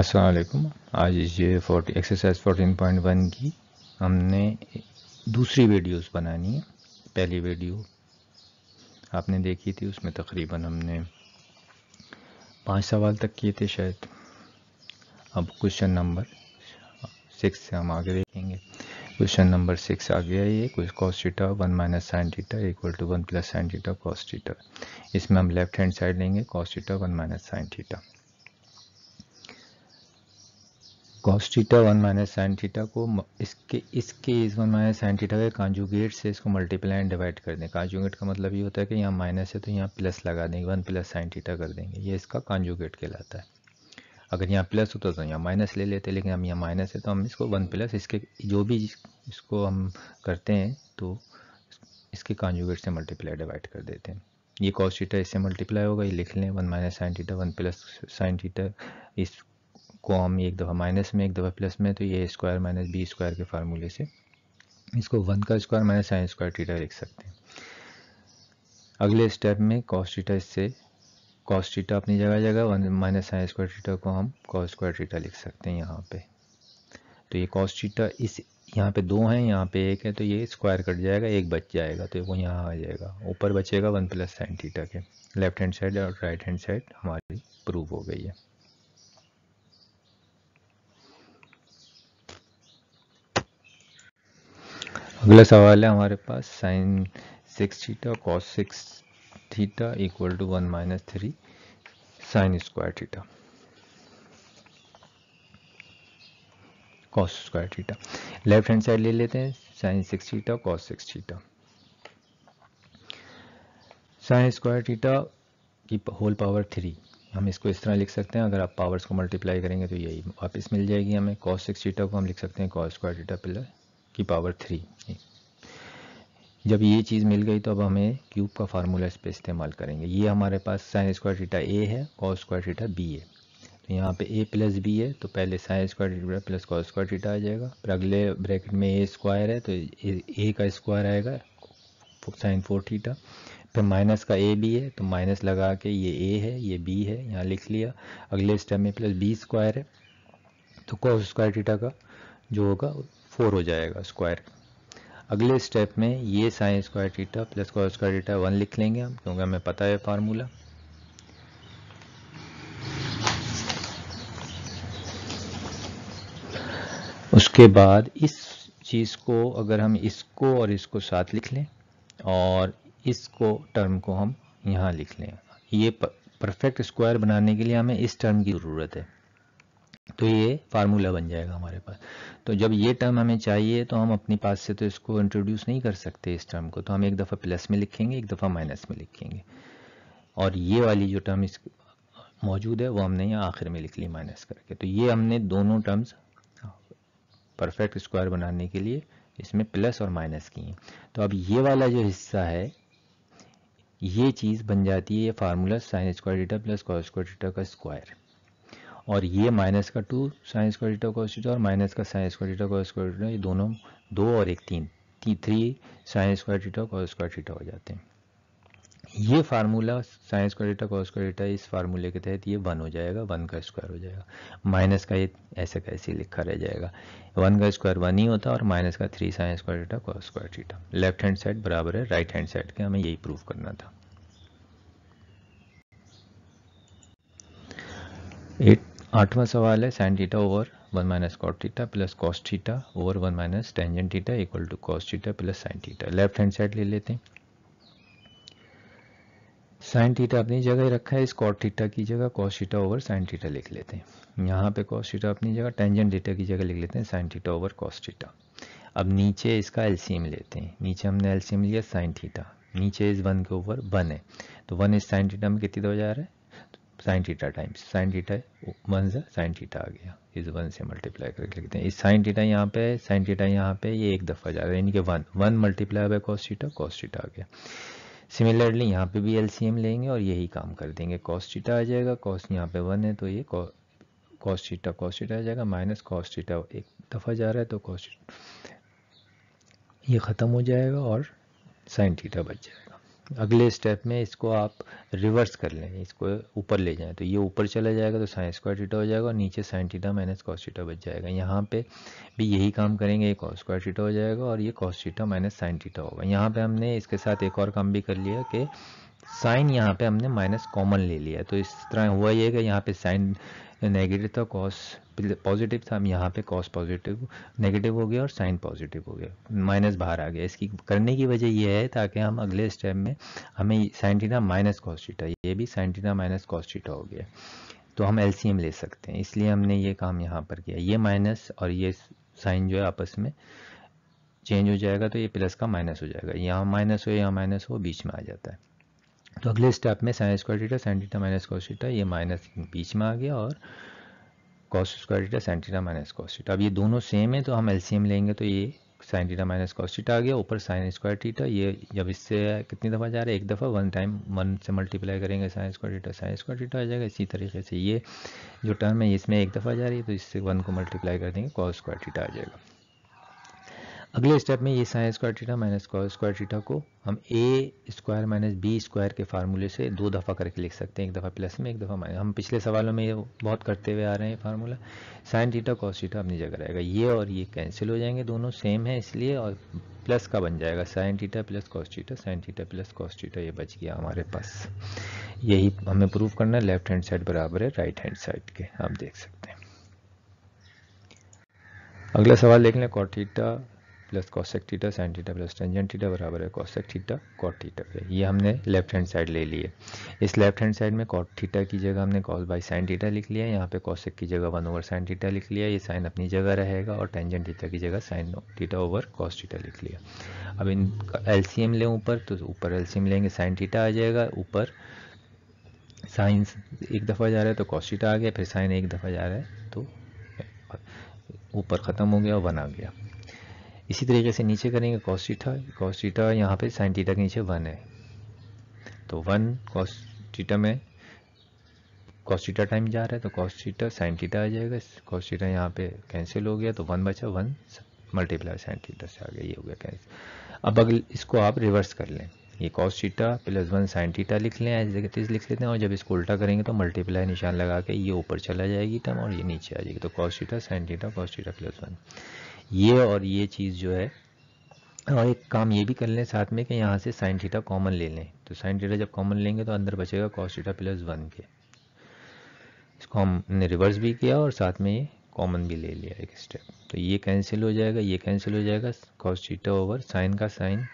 असलकुम आज ये forty exercise fourteen point one की हमने दूसरी वीडियोस बनानी है पहली वीडियो आपने देखी थी उसमें तकरीबन हमने पांच सवाल तक किए थे शायद अब क्वेश्चन नंबर सिक्स से हम आगे देखेंगे क्वेश्चन नंबर सिक्स आ गया ये कुछ one minus sine theta equal to one plus sine theta cos theta इसमें हम लेफ्ट हैंड साइड लेंगे cos theta one minus sine theta cos one minus sine theta को इसके इसके इस वन माइनस साइन थीटा के कांजुगेट से इसको मल्टीप्लाई एंड डिवाइड कर दें कांजुगेट का मतलब ये होता है कि यहाँ माइनस है तो यहाँ प्लस लगा देंगे वन प्लस साइन थीटा कर देंगे ये इसका कांजुगेट कहलाता है अगर यहाँ प्लस होता तो यहाँ माइनस ले लेते लेकिन हम यहाँ माइनस है तो हम इसको वन प्लस इसके जो भी इसको हम करते हैं तो इसके कांजुगेट से मल्टीप्लाई डिवाइड कर देते हैं ये कॉस इससे मल्टीप्लाई होगा ये लिख लें one minus sine theta one plus sine theta इस को हम एक दफ़ा माइनस में एक दफ़ा प्लस में तो ये स्क्वायर माइनस बी स्क्वायर के फार्मूले से इसको वन का square minus sine square theta लिख सकते हैं अगले स्टेप में कॉस टीटा से कॉस टीटा अपनी जगह जगह one minus sine square theta को हम कॉस स्क्वायर टीटा लिख सकते हैं यहाँ पे तो ये कॉस टीटा इस यहाँ पे दो हैं यहाँ पे एक है तो ये स्क्वायर कट जाएगा एक बच जाएगा तो वो यहाँ आ जाएगा ऊपर बचेगा वन प्लस साइन टीटा के लेफ्ट हैंड साइड और राइट हैंड साइड हमारी प्रूव हो गई है अगला सवाल है हमारे पास sine six theta cos six theta equal to one minus three sine square theta cos square theta left hand side ले लेते हैं sine six theta cos six theta sine square theta की होल पावर थ्री हम इसको इस तरह लिख सकते हैं अगर आप पावर्स को मल्टीप्लाई करेंगे तो यही वापस मिल जाएगी हमें कॉस सिक्स थीटा को हम लिख सकते हैं कॉस स्क्वायर थीटा प्लस की पावर थ्री जब ये चीज़ मिल गई तो अब हमें क्यूब का फार्मूला इस पर इस्तेमाल करेंगे ये हमारे पास साइन स्क्वायर डीटा ए है कॉ स्क्वायर डीटा बी है तो यहाँ पे ए प्लस बी है तो पहले sine square theta plus cos square theta आ जाएगा फिर अगले ब्रैकेट में ए स्क्वायर है तो ए, का स्क्वायर आएगा साइन फोर टीटा फिर माइनस का ए बी है तो माइनस लगा के ये ए है ये बी है यहाँ लिख लिया अगले स्टेप में प्लस बी स्क्वायर है तो कॉ स्क्वायर डीटा का जो होगा फोर हो जाएगा स्क्वायर अगले स्टेप में ये sine square theta plus cos square theta one लिख लेंगे हम क्योंकि हमें पता है फार्मूला उसके बाद इस चीज़ को अगर हम इसको और इसको साथ लिख लें और इसको टर्म को हम यहाँ लिख लें ये परफेक्ट स्क्वायर बनाने के लिए हमें इस टर्म की ज़रूरत है तो ये फार्मूला बन जाएगा हमारे पास तो जब ये टर्म हमें चाहिए तो हम अपने पास से तो इसको इंट्रोड्यूस नहीं कर सकते इस टर्म को तो हम एक दफ़ा प्लस में लिखेंगे एक दफ़ा माइनस में लिखेंगे और ये वाली जो टर्म इस मौजूद है वो हमने यहाँ आखिर में लिख ली माइनस करके तो ये हमने दोनों टर्म्स परफेक्ट स्क्वायर बनाने के लिए इसमें प्लस और माइनस किए हैं तो अब ये वाला जो हिस्सा है ये चीज़ बन जाती है ये formula sine square theta plus cos square theta का स्क्वायर और ये माइनस का two sine square theta cos theta और माइनस का sine square theta cos square theta ये दोनों दो और एक तीन three sine square theta cos square theta हो जाते हैं ये formula sine square theta cos square theta इस फार्मूले के तहत ये वन हो जाएगा वन का स्क्वायर हो जाएगा माइनस का ये ऐसे का ऐसे लिखा रह जाएगा वन का स्क्वायर वन ही होता है और माइनस का three sine square theta cos square theta left hand side बराबर है राइट हैंड साइड के हमें यही प्रूव करना था एट आठवां सवाल है sine theta over one minus cot theta plus cos theta over one minus tangent theta equal to cos theta plus sine theta left hand side ले लेते हैं साइन थीटा अपनी जगह ही रखा है इस कॉट थीटा की जगह cos theta over sine theta लिख लेते हैं यहाँ पे कॉस थीटा अपनी जगह टेंजेंट थीटा की जगह लिख लेते हैं sine theta over cos theta अब नीचे इसका एलसीएम लेते हैं नीचे हमने एलसीएम लिया साइन थीटा नीचे इस वन के ऊपर वन है तो वन इस साइन थीटा में कितनी दो जा रहा है sine theta times sine theta one सा साइन थीटा आ गया इस वन से मल्टीप्लाई करके लिखते हैं इस साइन थीटा यहाँ पे साइन थीटा यहाँ पे ये एक दफ़ा जा रहा है यानी कि one one multiply by cos theta cos theta आ गया सिमिलरली यहाँ पे भी एलसीएम लेंगे और यही काम कर देंगे कॉस थीटा आ जाएगा कॉस यहाँ पे वन है तो ये कॉस थीटा कॉस थीटा आ जाएगा माइनस कॉस थीटा एक दफ़ा जा रहा है तो कॉस ये ख़त्म हो जाएगा और साइन थीटा बच जाएगा अगले स्टेप में इसको आप रिवर्स कर लें इसको ऊपर ले जाएं तो ये ऊपर चला जाएगा तो साइन स्क्वायर टीटा हो जाएगा और नीचे sine theta minus cos theta बच जाएगा यहाँ पे भी यही काम करेंगे ये कॉस स्क्वायर टीटा हो जाएगा और ये cos theta minus sine theta होगा यहाँ पे हमने इसके साथ एक और काम भी कर लिया कि साइन यहाँ पे हमने माइनस कॉमन ले लिया तो इस तरह हुआ ये कि यहाँ पे साइन नेगेटिव था कॉस पॉजिटिव था हम यहाँ पे कॉस पॉजिटिव नेगेटिव हो गया और साइन पॉजिटिव हो गया माइनस बाहर आ गया इसकी करने की वजह यह है ताकि हम अगले स्टेप में हमें साइंटीना माइनस कॉस्टिटा ये भी साइंटीना माइनस कॉस्टिटा हो गया तो हम एल ले सकते हैं इसलिए हमने ये काम यहाँ पर किया ये माइनस और ये साइन जो है आपस में चेंज हो जाएगा तो ये प्लस का माइनस हो जाएगा यहाँ माइनस हो यहाँ माइनस हो बीच में आ जाता है तो अगले स्टेप में sine square theta sine theta minus cos theta ये माइनस बीच में आ गया और cos square theta sine theta minus cos theta अब ये दोनों सेम है तो हम एलसीएम लेंगे तो ये sine theta minus cos theta आ गया ऊपर साइन स्क्वायर डीटा ये जब इससे कितनी दफ़ा जा रहा है एक दफ़ा वन टाइम वन से मल्टीप्लाई करेंगे sine square theta sine square theta आ जाएगा इसी तरीके से ये जो टर्म है इसमें एक दफ़ा जा रही है तो इससे वन को मल्टीप्लाई कर देंगे कॉस स्क्वायर डीटा आ जाएगा अगले स्टेप में ये sine square theta minus cos square theta को हम A square minus B square के फार्मूले से दो दफ़ा करके लिख सकते हैं एक दफ़ा प्लस में एक दफ़ा माइनस हम पिछले सवालों में ये बहुत करते हुए आ रहे हैं formula sine theta cos theta अपनी जगह रहेगा ये और ये कैंसिल हो जाएंगे दोनों सेम है इसलिए और प्लस का बन जाएगा sine theta plus cos sine theta plus cos ये बच गया हमारे पास यही हमें प्रूव करना है लेफ्ट हैंड साइड बराबर है राइट हैंड साइड के आप देख सकते हैं अगला सवाल देख लें cot theta plus cosec theta sine theta plus tangent theta बराबर है कॉशेक थीटा कॉट थीटा पे ये हमने लेफ्ट हैंड साइड ले लिए इस लेफ्ट हैंड साइड में कॉट थीटा की जगह हमने कॉस बाई साइन थीटा लिख लिया यहाँ पे कॉशेक की जगह वन ओवर साइन थीटा लिख लिया ये साइन अपनी जगह रहेगा और टेंजेंट थीटा की जगह sine theta over cos theta लिख लिया अब इन एलसीएम लें ऊपर तो ऊपर एलसीएम लेंगे साइन थीटा आ जाएगा ऊपर साइन एक दफ़ा जा रहा है तो कॉस थीटा आ गया फिर साइन एक दफ़ा जा रहा है तो ऊपर ख़त्म हो गया और वन आ गया इसी तरीके से नीचे करेंगे कॉस्टिटा कॉस्टिटा यहाँ पे साइन टीटा के नीचे वन है तो वन कॉस्टिटा में कॉस्टिटा टाइम जा रहा है तो कॉस्टिटा साइन टीटा आ जाएगा कॉस्टिटा यहाँ पे कैंसिल हो गया तो वन बचा वन मल्टीप्लाई साइन टीटा से आ गया ये हो गया कैंसिल अब अगले इसको आप रिवर्स कर लें ये cos theta plus one sine theta लिख लें एज तीस लिख लेते हैं और जब इसको उल्टा करेंगे तो मल्टीप्लाई निशान लगा के ये ऊपर चला जाएगी टर्म और ये नीचे आ जाएगी तो cos theta sine theta cos theta plus one ये और ये चीज़ जो है और एक काम ये भी कर लें साथ में कि यहाँ से साइन थीटा कॉमन ले लें तो साइन थीटा जब कॉमन लेंगे तो अंदर बचेगा कॉस थीटा प्लस वन के इसको हमने रिवर्स भी किया और साथ में ये कॉमन भी ले लिया एक स्टेप तो ये कैंसिल हो जाएगा ये कैंसिल हो जाएगा कॉस थीटा ओवर साइन का sine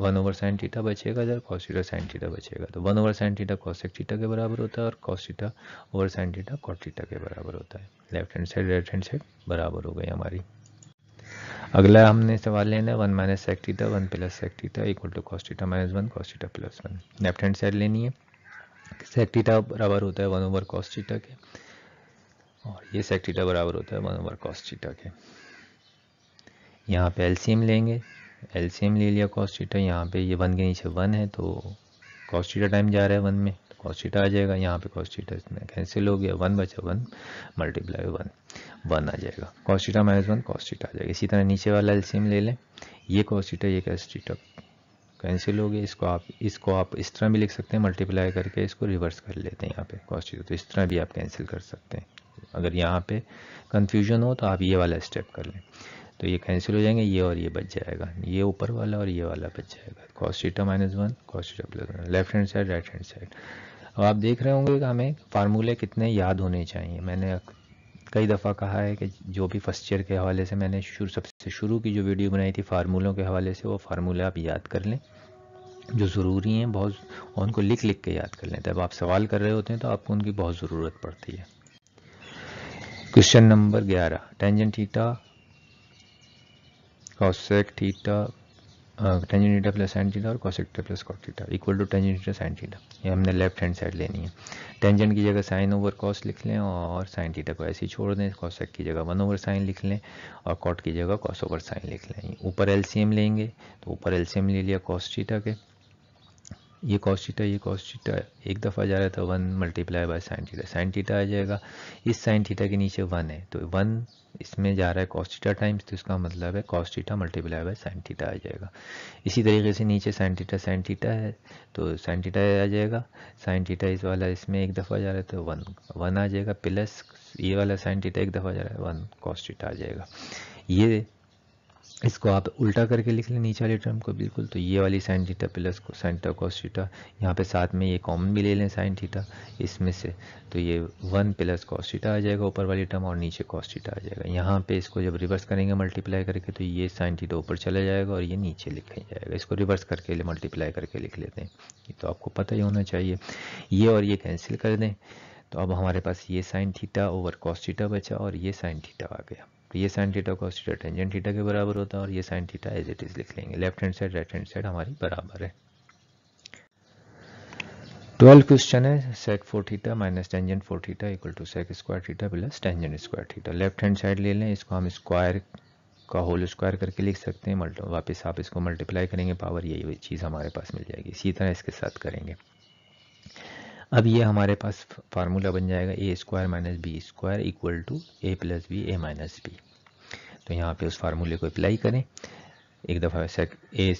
one over sine theta बचेगा इधर कॉस थीटा साइन टीटा बचेगा तो one over sine theta cosec theta के बराबर होता है और cos theta over sine theta cot theta के बराबर होता है left hand side right hand side बराबर हो गई हमारी अगला हमने सवाल लेना है one minus sec theta one plus sec theta equal to cos theta minus one cos theta plus one left hand side लेनी है सेक टीटा बराबर होता है वन ओवर कॉस थीटा के और ये सेक टीटा बराबर होता है वन ओवर कॉस थीटा के यहाँ पे एलसीएम लेंगे एलसीएम ले लिया सीटा यहाँ पे ये वन के नीचे वन है तो कॉस्टिटा टाइम जा रहा है वन में तो कॉस्टिटा आ जाएगा यहाँ पे कॉस्टिटा इसमें कैंसिल हो गया वन बचा वन मल्टीप्लाई वन वन आ जाएगा कॉस्टिटा माइनस वन कॉस्टीटा आ जाएगा इसी तरह नीचे वाला एलसीएम ले लें ये कॉस्टीटा ये कॉस्टिटा कैंसिल हो गया इसको आप इसको आप इस तरह भी लिख सकते हैं मल्टीप्लाई करके इसको रिवर्स कर लेते हैं यहाँ पे कॉस्टीटा तो इस तरह भी आप कैंसिल कर सकते हैं अगर यहाँ पे कंफ्यूजन हो तो आप ये वाला स्टेप कर लें तो ये कैंसिल हो जाएंगे ये और ये बच जाएगा ये ऊपर वाला और ये वाला बच जाएगा cos theta minus one cos theta plus one left hand side right hand side अब आप देख रहे होंगे कि हमें फार्मूले कितने याद होने चाहिए मैंने कई दफ़ा कहा है कि जो भी फर्स्ट ईयर के हवाले से मैंने शुरू सबसे शुरू की जो वीडियो बनाई थी फार्मूलों के हवाले से वो फार्मूले आप याद कर लें जो ज़रूरी हैं बहुत उनको लिख लिख के याद कर लें जब आप सवाल कर रहे होते हैं तो आपको उनकी बहुत ज़रूरत पड़ती है क्वेश्चन नंबर ग्यारह tangent theta cosec theta uh, tangent theta plus sine theta और cosec theta plus cot theta equal to tangent theta sin theta ये हमने लेफ्ट हैंड साइड लेनी है टेंजेंट की जगह साइन ओवर कॉस लिख लें और साइन थीटा को ऐसे ही छोड़ दें कॉसेक की जगह वन ओवर साइन लिख लें और कॉट की जगह कॉस ओवर साइन लिख लें ऊपर एलसीएम लेंगे तो ऊपर एलसीएम ले लिया कॉस थीटा के ये कॉस्टिटा ये कॉस्टिटा एक दफ़ा जा रहा है तो one multiply by sine theta sine theta आ जाएगा इस साइन थीटा के नीचे वन है तो वन इसमें जा रहा है कॉस्टिटा टाइम्स तो इसका मतलब है cos theta multiply by sine theta आ जाएगा इसी तरीके से नीचे साइन थीटा साइन थीटा है तो साइन थीटा आ जाएगा साइन थीटा इस वाला इसमें एक दफ़ा जा रहा है तो वन वन आ जाएगा प्लस ये वाला साइन थीटा एक दफ़ा जा रहा है वन कॉस्टिटा आ जाएगा ये इसको आप उल्टा करके लिख लें नीचे वाले टर्म को बिल्कुल तो ये वाली साइन थीटा प्लस को साइन थीटा कॉस थीटा यहाँ पे साथ में ये कॉमन भी ले लें साइन थीटा इसमें से तो ये वन प्लस कॉस थीटा आ जाएगा ऊपर वाली टर्म और नीचे कॉस थीटा आ जाएगा यहाँ पे इसको जब रिवर्स करेंगे मल्टीप्लाई करके तो ये साइन थीटा ऊपर चला जाएगा और ये नीचे लिखा जाएगा इसको रिवर्स करके मल्टीप्लाई करके लिख लेते हैं ये तो आपको पता ही होना चाहिए ये और ये कैंसिल कर दें तो अब हमारे पास ये sine theta over cos theta बचा और ये साइन थीटा आ गया तो ये sine theta cos theta tangent theta के बराबर होता है और ये sine theta as it is लिख लेंगे left hand side right hand side हमारी बराबर है ट्वेल्व क्वेश्चन है sec four theta minus tangent four theta equal to sec square theta plus tangent square theta left hand side ले लें इसको हम स्क्वायर का होल स्क्वायर करके लिख सकते हैं मल्टी वापस आप इसको मल्टीप्लाई करेंगे पावर यही चीज़ हमारे पास मिल जाएगी इसी तरह इसके साथ करेंगे अब ये हमारे पास फार्मूला बन जाएगा A square minus B square equal to A plus B A minus B तो यहाँ पे उस फार्मूले को अप्लाई करें एक दफ़ा सेक ए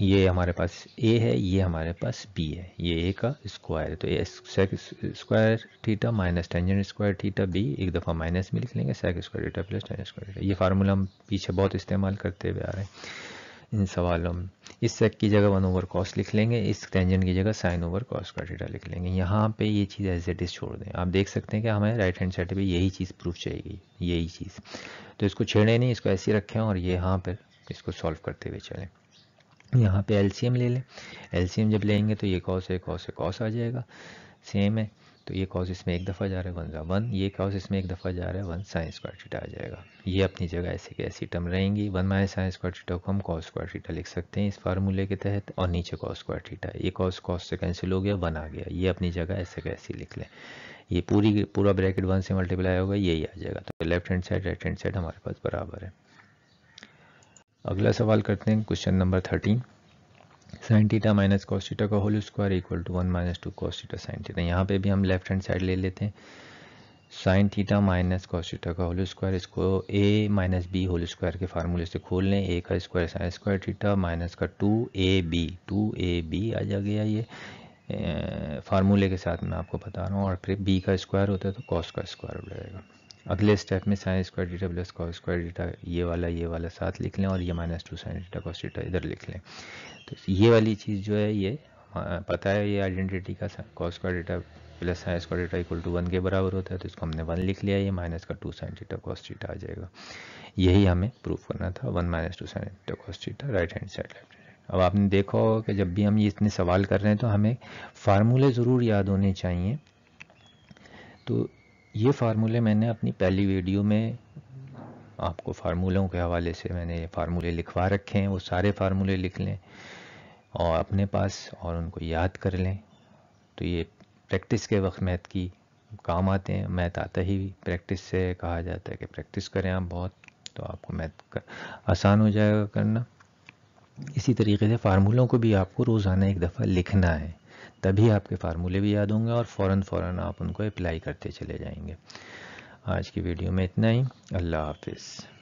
ये हमारे पास ए है ये हमारे पास बी है ये ए का स्क्वायर है तो A sec square theta minus tangent square theta B एक दफ़ा माइनस में लिख लेंगे sec square theta plus tangent square theta ये फार्मूला हम पीछे बहुत इस्तेमाल करते हुए आ रहे हैं इन सवालों में इस सेक की जगह वन ओवर कॉस्ट लिख लेंगे इस टेंजन की जगह साइन ओवर कॉस्ट का डेटा लिख लेंगे यहाँ पे ये चीज़ एज इट इज़ छोड़ दें आप देख सकते हैं कि हमें राइट हैंड साइड पे यही चीज़ प्रूफ चाहिए यही चीज़ तो इसको छेड़े नहीं इसको ऐसे रखें और ये यहाँ पर इसको सॉल्व करते हुए चलें यहाँ पर एल ले लें एल जब लेंगे तो ये कॉस है कॉस है कॉस आ जाएगा सेम है तो ये कॉज इसमें एक दफ़ा जा रहा है वन ज़ा वन ये कॉज इसमें एक दफ़ा जा रहा है वन साइन स्क्वायर थीटा आ जाएगा ये अपनी जगह ऐसे की ऐसी टर्म रहेंगी one minus sine square theta को हम कॉस स्क्वायर थीटा लिख सकते हैं इस फार्मूले के तहत और नीचे कॉस स्क्वायर थीटा ये कॉस कॉस से कैंसिल हो गया वन आ गया ये अपनी जगह ऐसे कैसी ऐसी लिख लें ये पूरी पूरा ब्रैकेट वन से मल्टीप्लाई होगा यही आ जाएगा तो left hand side right hand side हमारे पास बराबर है अगला सवाल करते हैं question number thirteen sine theta minus cos का whole square equal to one minus two cos sine theta यहाँ पे भी हम लेफ्ट हैंड साइड ले लेते हैं साइन थीटा माइनस कॉस का होल स्क्वायर इसको A minus B whole square के फार्मूले से खोल लें ए का square sine square theta minus का two A B two A B आ जा गया ये फार्मूले के साथ मैं आपको बता रहा हूँ और फिर बी का स्क्वायर होता है तो कॉस का स्क्वायर हो जाएगा अगले स्टेप में sine square theta plus cos square theta ये वाला ये वाला साथ लिख लें और ये minus two sine theta cos theta इधर लिख लें तो ये वाली चीज़ जो है ये हाँ, पता है ये आइडेंटिटी का cos square theta plus sine square theta equal to one के बराबर होता है तो इसको हमने वन लिख लिया ये माइनस का two sine theta cos theta आ जाएगा यही हमें प्रूफ करना था one minus two sine theta cos theta right hand side left अब आपने देखा होगा कि जब भी हम ये इतने सवाल कर रहे हैं तो हमें फार्मूले ज़रूर याद होने चाहिए तो ये फार्मूले मैंने अपनी पहली वीडियो में आपको फार्मूलों के हवाले से मैंने ये फार्मूले लिखवा रखे हैं वो सारे फार्मूले लिख लें और अपने पास और उनको याद कर लें तो ये प्रैक्टिस के वक्त मैथ की काम आते हैं मैथ आता ही प्रैक्टिस से कहा जाता है कि प्रैक्टिस करें आप बहुत तो आपको मैथ कर, आसान हो जाएगा करना इसी तरीके से फार्मूलों को भी आपको रोज़ाना एक दफ़ा लिखना है तभी आपके फार्मूले भी याद होंगे और फ़ौर फौरन आप उनको अप्लाई करते चले जाएंगे आज की वीडियो में इतना ही अल्लाह हाफिज़